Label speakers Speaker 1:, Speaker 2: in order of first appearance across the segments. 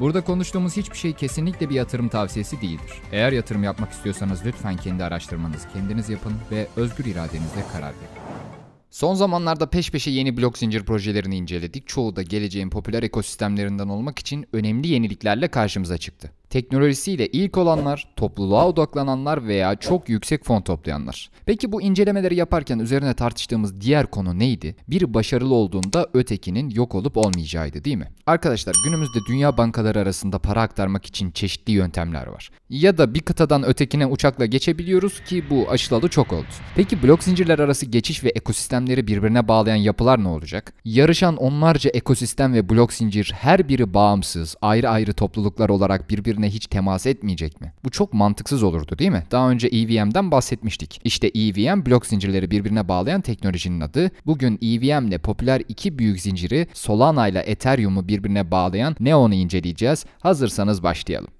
Speaker 1: Burada konuştuğumuz hiçbir şey kesinlikle bir yatırım tavsiyesi değildir. Eğer yatırım yapmak istiyorsanız lütfen kendi araştırmanızı kendiniz yapın ve özgür iradenizle karar verin. Son zamanlarda peş peşe yeni blok zincir projelerini inceledik. Çoğu da geleceğin popüler ekosistemlerinden olmak için önemli yeniliklerle karşımıza çıktı teknolojisiyle ilk olanlar, topluluğa odaklananlar veya çok yüksek fon toplayanlar. Peki bu incelemeleri yaparken üzerine tartıştığımız diğer konu neydi? Bir başarılı olduğunda ötekinin yok olup olmayacağıydı değil mi? Arkadaşlar günümüzde dünya bankaları arasında para aktarmak için çeşitli yöntemler var. Ya da bir kıtadan ötekine uçakla geçebiliyoruz ki bu aşılalı çok oldu. Peki blok zincirler arası geçiş ve ekosistemleri birbirine bağlayan yapılar ne olacak? Yarışan onlarca ekosistem ve blok zincir her biri bağımsız, ayrı ayrı topluluklar olarak birbirine birbirine hiç temas etmeyecek mi? Bu çok mantıksız olurdu değil mi? Daha önce EVM'den bahsetmiştik. İşte EVM blok zincirleri birbirine bağlayan teknolojinin adı. Bugün EVM ile popüler iki büyük zinciri Solana ile Ethereum'u birbirine bağlayan Neon'u inceleyeceğiz. Hazırsanız başlayalım.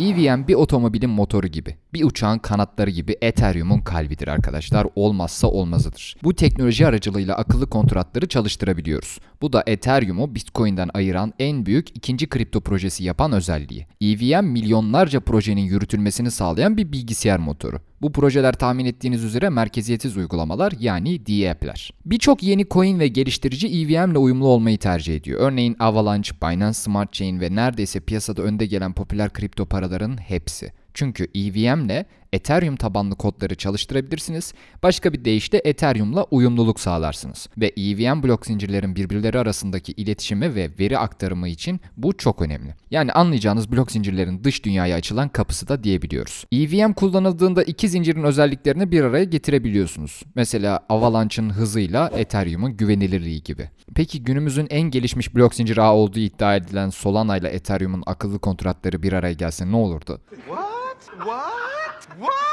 Speaker 1: EVM bir otomobilin motoru gibi, bir uçağın kanatları gibi Ethereum'un kalbidir arkadaşlar. Olmazsa olmazıdır. Bu teknoloji aracılığıyla akıllı kontratları çalıştırabiliyoruz. Bu da Ethereum'u Bitcoin'den ayıran en büyük ikinci kripto projesi yapan özelliği. EVM milyonlarca projenin yürütülmesini sağlayan bir bilgisayar motoru. Bu projeler tahmin ettiğiniz üzere merkeziyetsiz uygulamalar yani DApp'ler. Birçok yeni coin ve geliştirici EVM ile uyumlu olmayı tercih ediyor. Örneğin Avalanche, Binance Smart Chain ve neredeyse piyasada önde gelen popüler kripto paraların hepsi. Çünkü EVM ile Ethereum tabanlı kodları çalıştırabilirsiniz. Başka bir deyişle Ethereum'la uyumluluk sağlarsınız. Ve EVM blok zincirlerin birbirleri arasındaki iletişimi ve veri aktarımı için bu çok önemli. Yani anlayacağınız blok zincirlerin dış dünyaya açılan kapısı da diyebiliyoruz. EVM kullanıldığında iki zincirin özelliklerini bir araya getirebiliyorsunuz. Mesela Avalanche'ın hızıyla Ethereum'un güvenilirliği gibi. Peki günümüzün en gelişmiş blok zincir ağı olduğu iddia edilen Solana ile Ethereum'un akıllı kontratları bir araya gelse ne olurdu? What? What? what?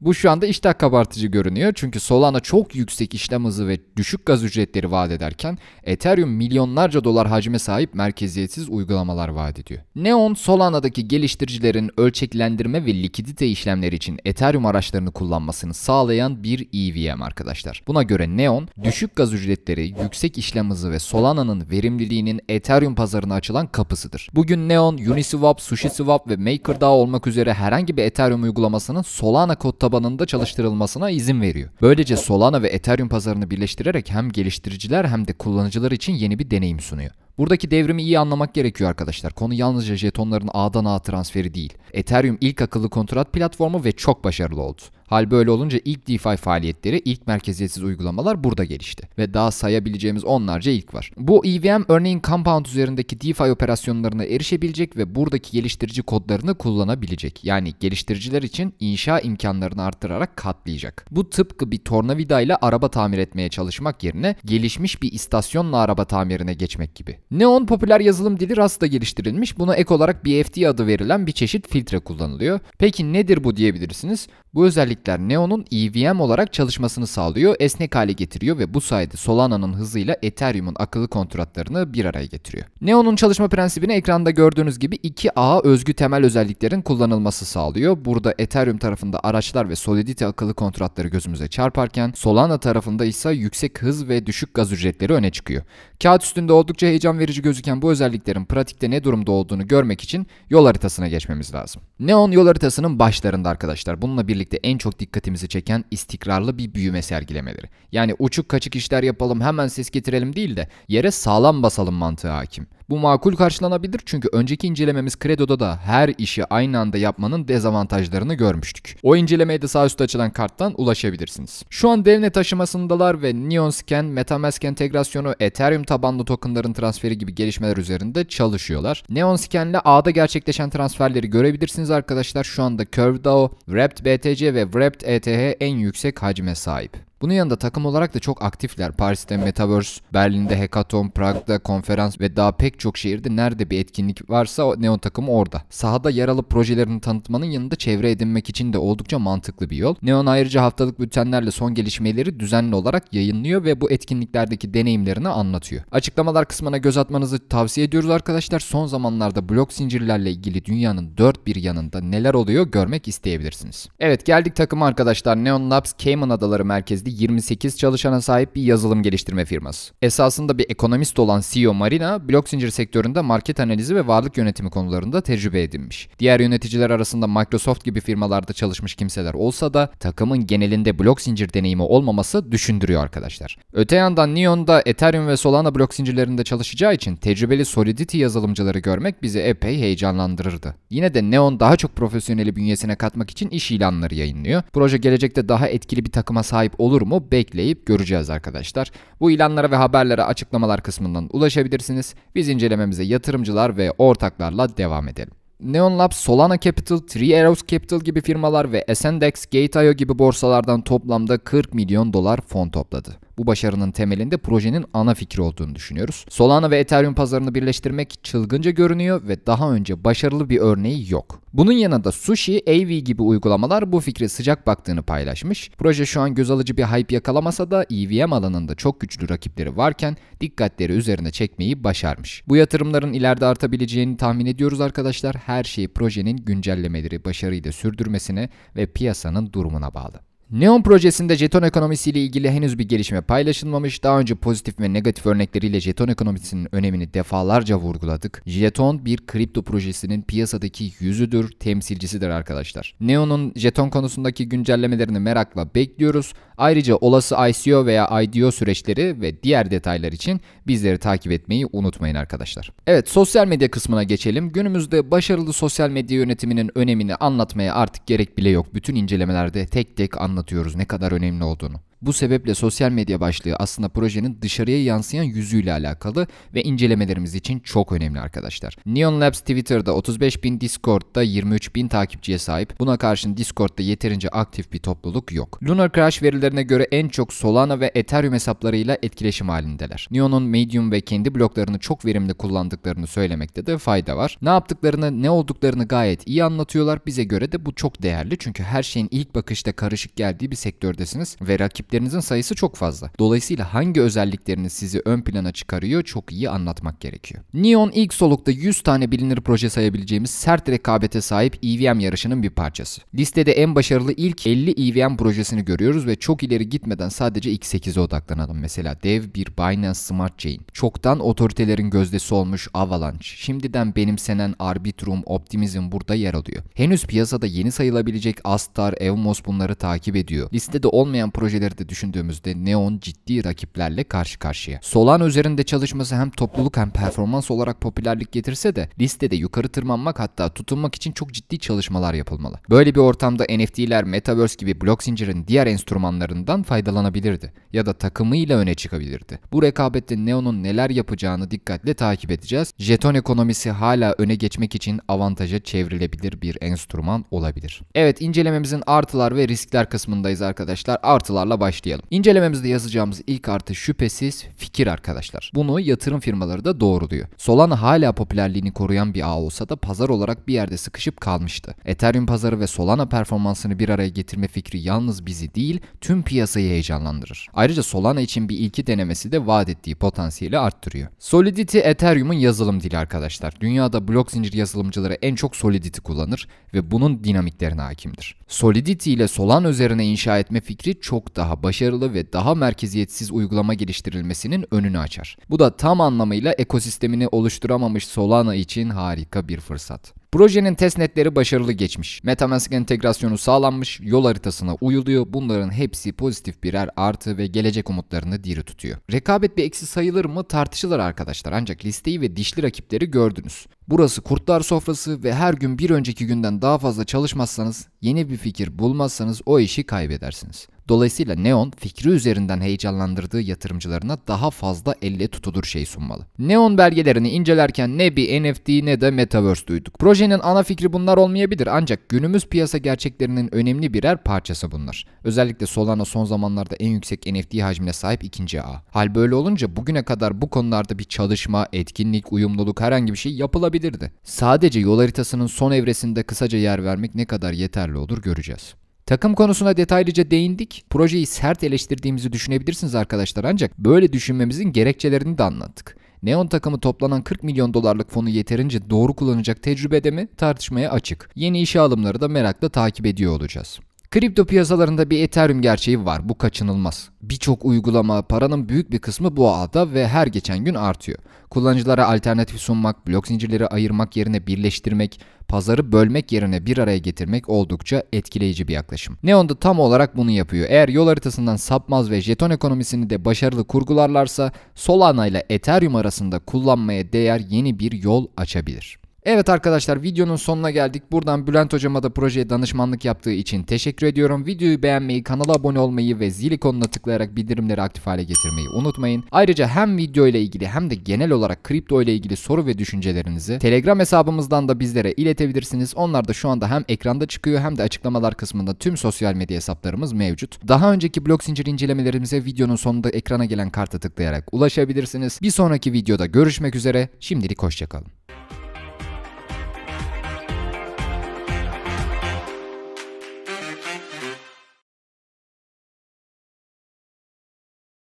Speaker 1: Bu şu anda iştah kabartıcı görünüyor. Çünkü Solana çok yüksek işlem hızı ve düşük gaz ücretleri vaat ederken Ethereum milyonlarca dolar hacme sahip merkeziyetsiz uygulamalar vaat ediyor. Neon Solana'daki geliştiricilerin ölçeklendirme ve likidite işlemleri için Ethereum araçlarını kullanmasını sağlayan bir EVM arkadaşlar. Buna göre Neon düşük gaz ücretleri, yüksek işlem hızı ve Solana'nın verimliliğinin Ethereum pazarına açılan kapısıdır. Bugün Neon, Uniswap, SushiSwap ve MakerDAO olmak üzere herhangi bir Ethereum uygulamasının Solana Solana kod tabanında çalıştırılmasına izin veriyor. Böylece Solana ve Ethereum pazarını birleştirerek hem geliştiriciler hem de kullanıcılar için yeni bir deneyim sunuyor. Buradaki devrimi iyi anlamak gerekiyor arkadaşlar. Konu yalnızca jetonların A'dan A'a transferi değil. Ethereum ilk akıllı kontrat platformu ve çok başarılı oldu. Hal böyle olunca ilk DeFi faaliyetleri, ilk merkeziyetsiz uygulamalar burada gelişti. Ve daha sayabileceğimiz onlarca ilk var. Bu EVM örneğin Compound üzerindeki DeFi operasyonlarına erişebilecek ve buradaki geliştirici kodlarını kullanabilecek. Yani geliştiriciler için inşa imkanlarını arttırarak katlayacak. Bu tıpkı bir tornavidayla araba tamir etmeye çalışmak yerine gelişmiş bir istasyonla araba tamirine geçmek gibi. Neon popüler yazılım dili Rust'ta geliştirilmiş. Buna ek olarak BFT adı verilen bir çeşit filtre kullanılıyor. Peki nedir bu diyebilirsiniz? Bu özellikler Neon'un EVM olarak çalışmasını sağlıyor, esnek hale getiriyor ve bu sayede Solana'nın hızıyla Ethereum'un akıllı kontratlarını bir araya getiriyor. Neon'un çalışma prensibini ekranda gördüğünüz gibi iki ağa özgü temel özelliklerin kullanılması sağlıyor. Burada Ethereum tarafında araçlar ve Solidity akıllı kontratları gözümüze çarparken Solana tarafında ise yüksek hız ve düşük gaz ücretleri öne çıkıyor. Kağıt üstünde oldukça heyecan verici gözüken bu özelliklerin pratikte ne durumda olduğunu görmek için yol haritasına geçmemiz lazım. Neon yol haritasının başlarında arkadaşlar. Bununla birlikte birlikte en çok dikkatimizi çeken istikrarlı bir büyüme sergilemeleri. Yani uçuk kaçık işler yapalım hemen ses getirelim değil de yere sağlam basalım mantığı hakim. Bu makul karşılanabilir çünkü önceki incelememiz kredoda da her işi aynı anda yapmanın dezavantajlarını görmüştük. O incelemeye de sağ üstte açılan karttan ulaşabilirsiniz. Şu an DevNet aşamasındalar ve Neon Scan, MetaMask entegrasyonu, Ethereum tabanlı tokenların transferi gibi gelişmeler üzerinde çalışıyorlar. Neon Scan ile ağda gerçekleşen transferleri görebilirsiniz arkadaşlar. Şu anda Curve DAO, Wrapped BTC ve Wrapped ETH en yüksek hacme sahip. Bunun yanında takım olarak da çok aktifler. Paris'te Metaverse, Berlin'de Hekaton, Prag'da konferans ve daha pek çok şehirde nerede bir etkinlik varsa o Neon takımı orada. Sahada yer alıp projelerini tanıtmanın yanında çevre edinmek için de oldukça mantıklı bir yol. Neon ayrıca haftalık bültenlerle son gelişmeleri düzenli olarak yayınlıyor ve bu etkinliklerdeki deneyimlerini anlatıyor. Açıklamalar kısmına göz atmanızı tavsiye ediyoruz arkadaşlar. Son zamanlarda blok zincirlerle ilgili dünyanın dört bir yanında neler oluyor görmek isteyebilirsiniz. Evet geldik takım arkadaşlar. Neon Labs Cayman Adaları merkezli merkezli 28 çalışana sahip bir yazılım geliştirme firması. Esasında bir ekonomist olan CEO Marina, blok zincir sektöründe market analizi ve varlık yönetimi konularında tecrübe edinmiş. Diğer yöneticiler arasında Microsoft gibi firmalarda çalışmış kimseler olsa da takımın genelinde blok zincir deneyimi olmaması düşündürüyor arkadaşlar. Öte yandan Neon'da Ethereum ve Solana blok zincirlerinde çalışacağı için tecrübeli Solidity yazılımcıları görmek bizi epey heyecanlandırırdı. Yine de Neon daha çok profesyoneli bünyesine katmak için iş ilanları yayınlıyor. Proje gelecekte daha etkili bir takıma sahip olur olur mu bekleyip göreceğiz arkadaşlar. Bu ilanlara ve haberlere açıklamalar kısmından ulaşabilirsiniz. Biz incelememize yatırımcılar ve ortaklarla devam edelim. Neon Labs, Solana Capital, Three Arrows Capital gibi firmalar ve Ascendex, Gate.io gibi borsalardan toplamda 40 milyon dolar fon topladı. Bu başarının temelinde projenin ana fikri olduğunu düşünüyoruz. Solana ve Ethereum pazarını birleştirmek çılgınca görünüyor ve daha önce başarılı bir örneği yok. Bunun yanında Sushi, AV gibi uygulamalar bu fikre sıcak baktığını paylaşmış. Proje şu an göz alıcı bir hype yakalamasa da EVM alanında çok güçlü rakipleri varken dikkatleri üzerine çekmeyi başarmış. Bu yatırımların ileride artabileceğini tahmin ediyoruz arkadaşlar. Her şey projenin güncellemeleri başarıyla sürdürmesine ve piyasanın durumuna bağlı. Neon projesinde jeton ekonomisiyle ilgili henüz bir gelişme paylaşılmamış. Daha önce pozitif ve negatif örnekleriyle jeton ekonomisinin önemini defalarca vurguladık. Jeton bir kripto projesinin piyasadaki yüzüdür, temsilcisidir arkadaşlar. Neon'un jeton konusundaki güncellemelerini merakla bekliyoruz. Ayrıca olası ICO veya IDO süreçleri ve diğer detaylar için bizleri takip etmeyi unutmayın arkadaşlar. Evet sosyal medya kısmına geçelim. Günümüzde başarılı sosyal medya yönetiminin önemini anlatmaya artık gerek bile yok. Bütün incelemelerde tek tek anlatıyoruz ne kadar önemli olduğunu. Bu sebeple sosyal medya başlığı aslında projenin dışarıya yansıyan yüzüyle alakalı ve incelemelerimiz için çok önemli arkadaşlar. Neon Labs Twitter'da 35 bin, Discord'da 23 bin takipçiye sahip. Buna karşın Discord'da yeterince aktif bir topluluk yok. Lunar Crash verilerine göre en çok Solana ve Ethereum hesaplarıyla etkileşim halindeler. Neon'un Medium ve kendi bloklarını çok verimli kullandıklarını söylemekte de fayda var. Ne yaptıklarını, ne olduklarını gayet iyi anlatıyorlar. Bize göre de bu çok değerli çünkü her şeyin ilk bakışta karışık geldiği bir sektördesiniz ve rakip özelliklerinizin sayısı çok fazla. Dolayısıyla hangi özellikleriniz sizi ön plana çıkarıyor çok iyi anlatmak gerekiyor. Neon ilk solukta 100 tane bilinir proje sayabileceğimiz sert rekabete sahip EVM yarışının bir parçası. Listede en başarılı ilk 50 EVM projesini görüyoruz ve çok ileri gitmeden sadece X8'e odaklanalım. Mesela dev bir Binance Smart Chain. Çoktan otoritelerin gözdesi olmuş Avalanche. Şimdiden benimsenen Arbitrum, Optimism burada yer alıyor. Henüz piyasada yeni sayılabilecek Astar, Evmos bunları takip ediyor. Listede olmayan projeleri de özellikle düşündüğümüzde Neon ciddi rakiplerle karşı karşıya. Solana üzerinde çalışması hem topluluk hem performans olarak popülerlik getirse de listede yukarı tırmanmak hatta tutunmak için çok ciddi çalışmalar yapılmalı. Böyle bir ortamda NFT'ler Metaverse gibi blok zincirin diğer enstrümanlarından faydalanabilirdi ya da takımıyla öne çıkabilirdi. Bu rekabette Neon'un neler yapacağını dikkatle takip edeceğiz. Jeton ekonomisi hala öne geçmek için avantaja çevrilebilir bir enstrüman olabilir. Evet incelememizin artılar ve riskler kısmındayız arkadaşlar. Artılarla başlayalım. İncelememizde yazacağımız ilk artış şüphesiz fikir arkadaşlar. Bunu yatırım firmaları da doğruluyor. Solana hala popülerliğini koruyan bir ağ olsa da pazar olarak bir yerde sıkışıp kalmıştı. Ethereum pazarı ve Solana performansını bir araya getirme fikri yalnız bizi değil tüm piyasayı heyecanlandırır. Ayrıca Solana için bir ilki denemesi de vaat ettiği potansiyeli arttırıyor. Solidity Ethereum'un yazılım dili arkadaşlar. Dünyada blok zincir yazılımcıları en çok Solidity kullanır ve bunun dinamiklerine hakimdir. Solidity ile Solana üzerine inşa etme fikri çok daha daha başarılı ve daha merkeziyetsiz uygulama geliştirilmesinin önünü açar. Bu da tam anlamıyla ekosistemini oluşturamamış Solana için harika bir fırsat. Projenin testnetleri başarılı geçmiş. Metamask entegrasyonu sağlanmış, yol haritasına uyuluyor. Bunların hepsi pozitif birer artı ve gelecek umutlarını diri tutuyor. Rekabet bir eksi sayılır mı tartışılır arkadaşlar ancak listeyi ve dişli rakipleri gördünüz. Burası kurtlar sofrası ve her gün bir önceki günden daha fazla çalışmazsanız, yeni bir fikir bulmazsanız o işi kaybedersiniz. Dolayısıyla Neon fikri üzerinden heyecanlandırdığı yatırımcılarına daha fazla elle tutulur şey sunmalı. Neon belgelerini incelerken ne bir NFT ne de Metaverse duyduk. Projenin ana fikri bunlar olmayabilir ancak günümüz piyasa gerçeklerinin önemli birer parçası bunlar. Özellikle Solana son zamanlarda en yüksek NFT hacmine sahip ikinci ağ. Hal böyle olunca bugüne kadar bu konularda bir çalışma, etkinlik, uyumluluk herhangi bir şey yapılabilirdi. Sadece yol haritasının son evresinde kısaca yer vermek ne kadar yeterli olur göreceğiz. Takım konusuna detaylıca değindik. Projeyi sert eleştirdiğimizi düşünebilirsiniz arkadaşlar ancak böyle düşünmemizin gerekçelerini de anlattık. Neon takımı toplanan 40 milyon dolarlık fonu yeterince doğru kullanacak tecrübede mi tartışmaya açık. Yeni işe alımları da merakla takip ediyor olacağız. Kripto piyasalarında bir Ethereum gerçeği var. Bu kaçınılmaz. Birçok uygulama paranın büyük bir kısmı bu ağda ve her geçen gün artıyor. Kullanıcılara alternatif sunmak, blok zincirleri ayırmak yerine birleştirmek, pazarı bölmek yerine bir araya getirmek oldukça etkileyici bir yaklaşım. Neon da tam olarak bunu yapıyor. Eğer yol haritasından sapmaz ve jeton ekonomisini de başarılı kurgularlarsa Solana ile Ethereum arasında kullanmaya değer yeni bir yol açabilir. Evet arkadaşlar videonun sonuna geldik. Buradan Bülent hocama da projeye danışmanlık yaptığı için teşekkür ediyorum. Videoyu beğenmeyi, kanala abone olmayı ve zil ikonuna tıklayarak bildirimleri aktif hale getirmeyi unutmayın. Ayrıca hem video ile ilgili hem de genel olarak kripto ile ilgili soru ve düşüncelerinizi Telegram hesabımızdan da bizlere iletebilirsiniz. Onlar da şu anda hem ekranda çıkıyor hem de açıklamalar kısmında tüm sosyal medya hesaplarımız mevcut. Daha önceki blok zincir incelemelerimize videonun sonunda ekrana gelen karta tıklayarak ulaşabilirsiniz. Bir sonraki videoda görüşmek üzere. Şimdilik hoşçakalın.